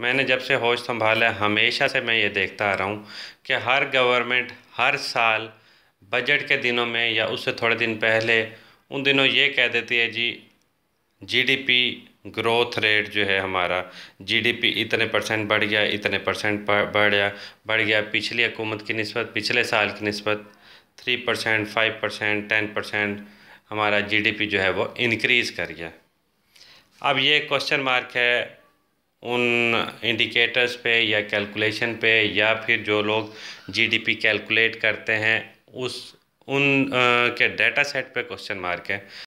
मैंने जब से होश संभाला हमेशा से मैं ये देखता आ रहा हूँ कि हर गवर्नमेंट हर साल बजट के दिनों में या उससे थोड़े दिन पहले उन दिनों ये कह देती है जी जीडीपी ग्रोथ रेट जो है हमारा जीडीपी इतने परसेंट बढ़ गया इतने परसेंट बढ़ गया बढ़ गया पिछली हुकूमत की नस्बत पिछले साल की नस्बत three percent five percent ten percent हमारा जीडीपी जो है वो इनक्रीज़ कर गया अब ये क्वेश्चन मार्क है उन इंडिकेटर्स पे या कैलकुलेशन पे या फिर जो लोग जीडीपी कैलकुलेट करते हैं उस उन के डाटा सेट पे क्वेश्चन मार्क है